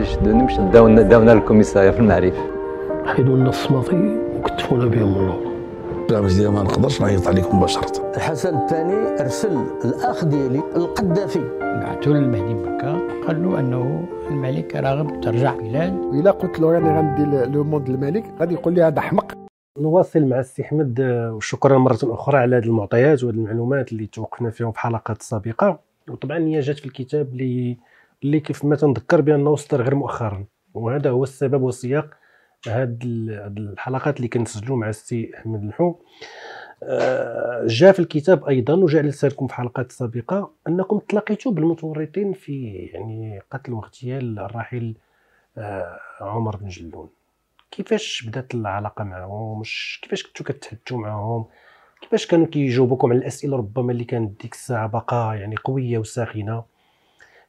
باش نمشي داونا داونا للكوميساريا في المعرف حيدوا لنا الصماطي وكتفونا بهم اللور لا باش ما نقدرش نعيط عليكم مباشره الحسن الثاني ارسل الاخ ديالي القدافي بعثوا للمهدي مكه قال له انه الملك راغب ترجع بلاد الا قلت له راني غندير لو موند الملك غادي يقول لي هذا احمق نواصل مع السي احمد آه، وشكرا مره اخرى على هذه المعطيات وهذه المعلومات اللي توقفنا فيهم في حلقات سابقه وطبعا هي جات في الكتاب اللي اللي كيف ما تنذكر بانه صدر غير مؤخرا وهذا هو السبب والسياق هاد الحلقات اللي كنسجلوا مع السي احمد الحو آه، جاء في الكتاب ايضا وجاء لكم في حلقات سابقه انكم تلاقيتوا بالمتورطين في يعني قتل واغتيال الراحل آه، عمر بن جلون كيفاش بدات العلاقه معهم كيفاش كنتوا كتحدثوا معهم كيفاش كانوا كيجاوبوكم على الاسئله ربما اللي كانت ديك الساعه بقى يعني قويه وساخنه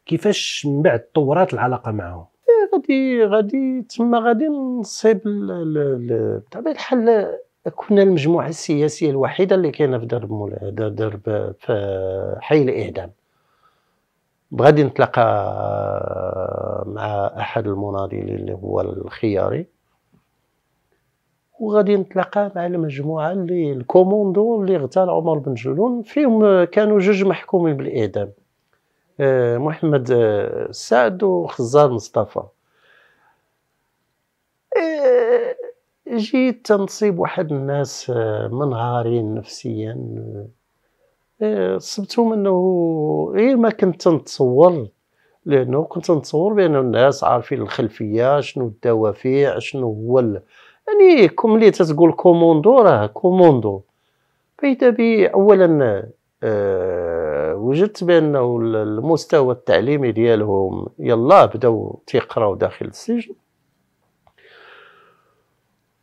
كيفاش من بعد تطورات العلاقه معهم إيه، غادي غادي تما غادي نصيب بطبيعه الحال كنا المجموعه السياسيه الوحيده اللي كاينه في درب مول... درب في حي الاعدام غادي نتلاقى مع احد المناضلين اللي هو الخياري وغادي نتلاقى مع المجموعه اللي الكوموندو اللي اغتال عمر بن جلون فيهم كانوا جوج محكومين بالاعدام آه، محمد آه، سعد وخزار مصطفى آه، جيت تنصيب واحد الناس منهارين نفسيا صبتهم انه غير ما كنت نتصور لانه كنت نتصور بان الناس عارفين الخلفيه شنو الدوافع شنو هو يعني كم اللي تتقول كوموندو راه كوموندو فاذا بي اولا آه وجدت بانه المستوى التعليمي ديالهم يلا بداو تيقراو داخل السجن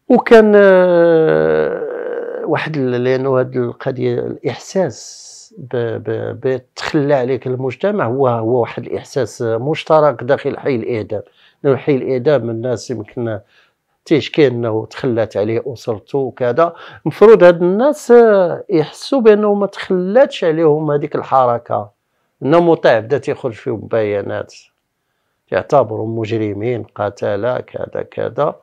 وكان آه، واحد لانه هذه القضيه الاحساس بتخلى عليك المجتمع هو هو واحد الاحساس مشترك داخل حي الاعدام حي الاعدام الناس يمكن تيشكي انه تخلات عليه اسرته وكذا المفروض هاد الناس آه، يحسوا بانه ما تخلاتش عليهم هذيك الحركه انه مطيع بدا تيخرج فيهم بيانات يعتبروا مجرمين قتله كذا كذا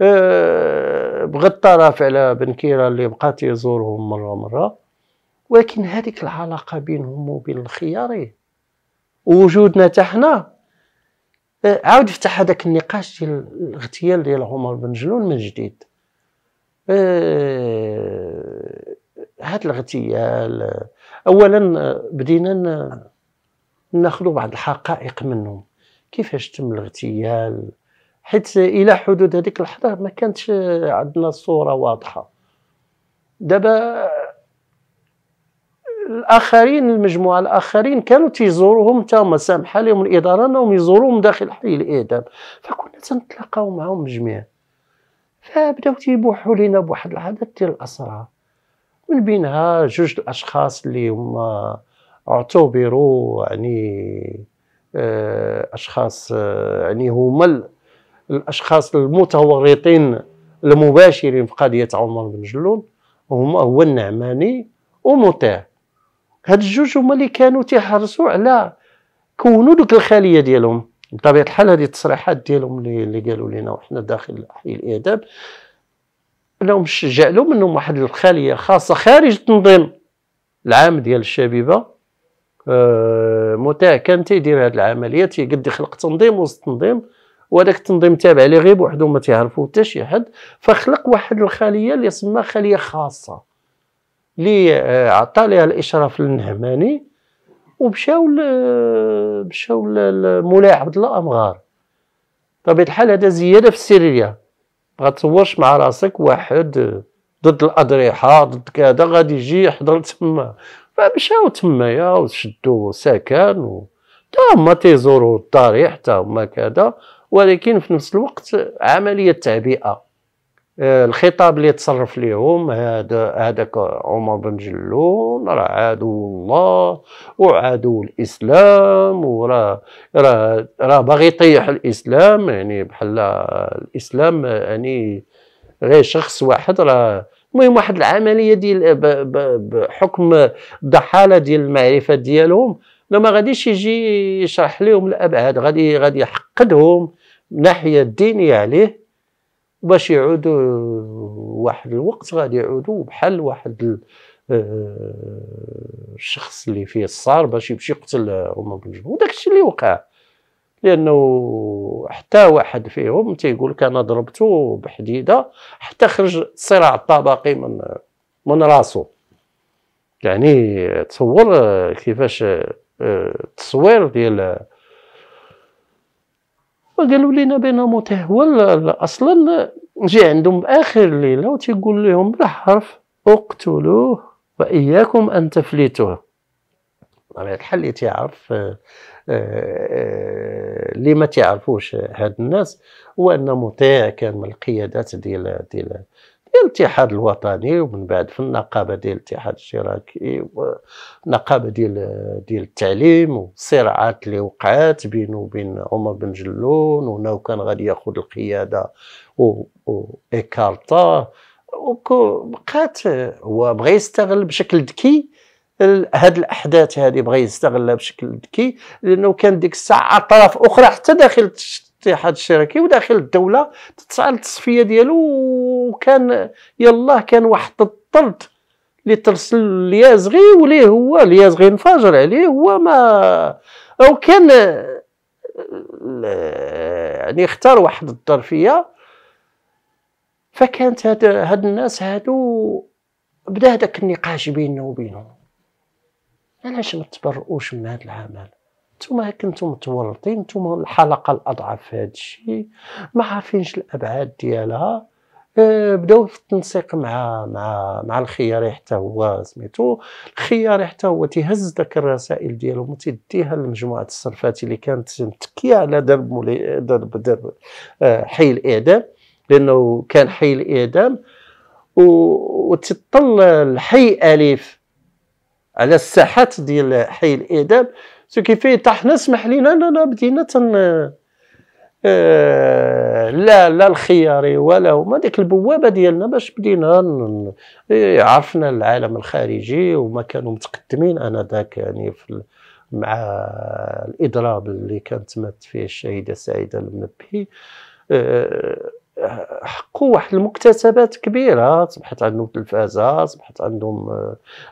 أه بغى الطرف على بنكيرة اللي بقى تيزورهم مره مره ولكن هذيك العلاقه بينهم وبين الخياري إيه. ووجودنا حتى عاود فتح هذاك النقاش ديال الاغتيال ديال عمر بن جلون من جديد أه، هاد الاغتيال اولا بدينا ناخذ بعض الحقائق منهم كيفاش تم الاغتيال حيت الى حدود هذيك اللحظه ما كانتش عندنا صوره واضحه دابا الآخرين المجموعة الآخرين كانوا تيزوروهم حتى هما سامحة لهم الإدارة أنهم يزوروهم داخل حي الإعدام فكنا تنتلاقاو معهم جميعا فبداو تيبوحوا لينا بواحد العدد ديال الأسرار من بينها جوج الأشخاص اللي هما اعتبروا يعني آه، أشخاص آه، يعني هما الأشخاص المتورطين المباشرين في قضية عمر بن جلون هما هو النعماني ومطيع هاد الجوج هما اللي كانوا تيحرصوا على كونوا دوك الخليه ديالهم بطبيعه الحال هذه التصريحات ديالهم اللي قالوا لنا وحنا داخل حي الاداب انهم جعلوا منهم واحد الخليه خاصه خارج التنظيم العام ديال الشبيبه آه متاع كان تيدير هذه العمليه تيقد يخلق تنظيم وسط التنظيم وهذاك التنظيم تابع ليه غير بوحدو ما تيعرفو حتى شي حد فخلق واحد الخليه اللي سماها خليه خاصه اللي عطى ليها الاشراف النهماني ومشاو مشاو مولاي عبد الله امغار بطبيعه طيب، الحال هذا زياده في السريه ما تصورش مع راسك واحد ضد الاضرحه ضد كذا غادي يجي يحضر تما فمشاو تمايا وشدوا سكن و تا هما تيزوروا الضريح تا هما كذا ولكن في نفس الوقت عمليه تعبئه آه، الخطاب اللي تصرف ليهم هذا هذاك عمر بن جلون راه عدو الله وعدو الاسلام وراه راه راه باغي يطيح الاسلام يعني بحال الاسلام يعني غير شخص واحد راه المهم واحد العمليه ديال بحكم الضحاله ديال المعرفه ديالهم لا ما غاديش يجي يشرح لهم الابعاد غادي غادي يحقدهم ناحيه الناحيه الدينيه عليه باش يعودوا واحد الوقت غادي يعودوا بحال واحد آه، الشخص اللي فيه الصار باش يمشي يقتل هما بن وداك الشيء اللي وقع لانه حتى واحد فيهم تيقول لك انا ضربته بحديده حتى خرج الصراع الطبقي من من راسه يعني تصور كيفاش آه، التصوير ديال وقالوا لنا بان موته هو اصلا جي عندهم باخر ليله وتيقول لهم حرف اقتلوه واياكم ان تفلتوه بطبيعه الحال اللي تيعرف آه، آه، آه، اللي ما تيعرفوش هاد الناس هو ان موتيه كان من القيادات ديال ديال الاتحاد الوطني ومن بعد في النقابه ديال الاتحاد الاشتراكي والنقابه ديال ديال التعليم والصراعات اللي وقعات بينه وبين عمر بن جلون وانه كان غادي ياخذ القياده و بقات هو بغى يستغل بشكل ذكي هاد الاحداث هذه بغى يستغلها بشكل ذكي لانه كان ديك الساعه اطراف اخرى حتى داخل الاتحاد الشركي وداخل الدوله تتسعى للتصفيه ديالو وكان يلاه كان واحد الطرد اللي ترسل ليازغي وليه هو ليازغي انفجر عليه هو ما او كان يعني اختار واحد الظرفيه فكانت هاد, هاد الناس هادو بدا هذاك النقاش بيننا وبينهم علاش ما تبرؤوش من هاد العمل نتوما كنتم متورطين نتوما الحلقه الاضعف في هاد الشيء ما عارفينش الابعاد ديالها آه، بداو في التنسيق مع مع مع الخياري حتى هو سميتو الخياري حتى هو تيهز داك الرسائل ديالهم وتيديها لمجموعه الصرفات اللي كانت متكيه على درب مولي درب درب آه، حي الاعدام لانه كان حي الاعدام وتطل الحي الف على الساحات ديال حي الاعدام سو كيفي طاح سمح لينا اننا بدينا تن آه، لا لا الخياري ولا هما ديك البوابه ديالنا باش بدينا إيه، عرفنا العالم الخارجي وما كانوا متقدمين انا ذاك يعني في مع الاضراب اللي كانت مات فيه الشهيده سعيده المنبهي آه، حقوا واحد المكتسبات كبيره اصبحت عندهم تلفازه اصبحت عندهم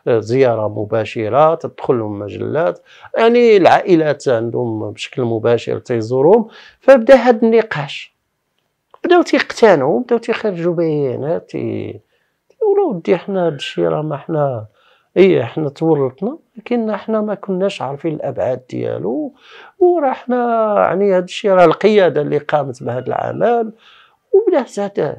آه، زياره مباشره تدخل لهم مجلات يعني العائلات عندهم بشكل مباشر تيزورهم فبدا هذا النقاش بداو تيقتنعوا بداو تيخرجوا بيانات تي ودي حنا هذا الشيء راه ما حنا اي حنا تورطنا لكن حنا ما كناش عارفين الابعاد ديالو وراه حنا يعني هذا الشيء راه القياده اللي قامت بهذا العمل وبلا حتى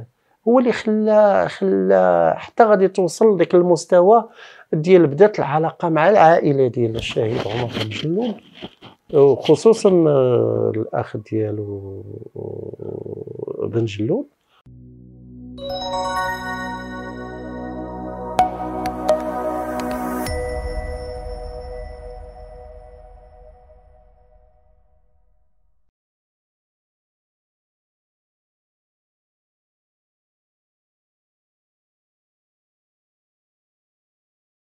هو اللي خلى خلى حتى غادي توصل لك المستوى ديال بدات العلاقه مع العائله ديال الشهيد عمر بن جلول وخصوصا آه، الاخ ديالو آه، بن جلول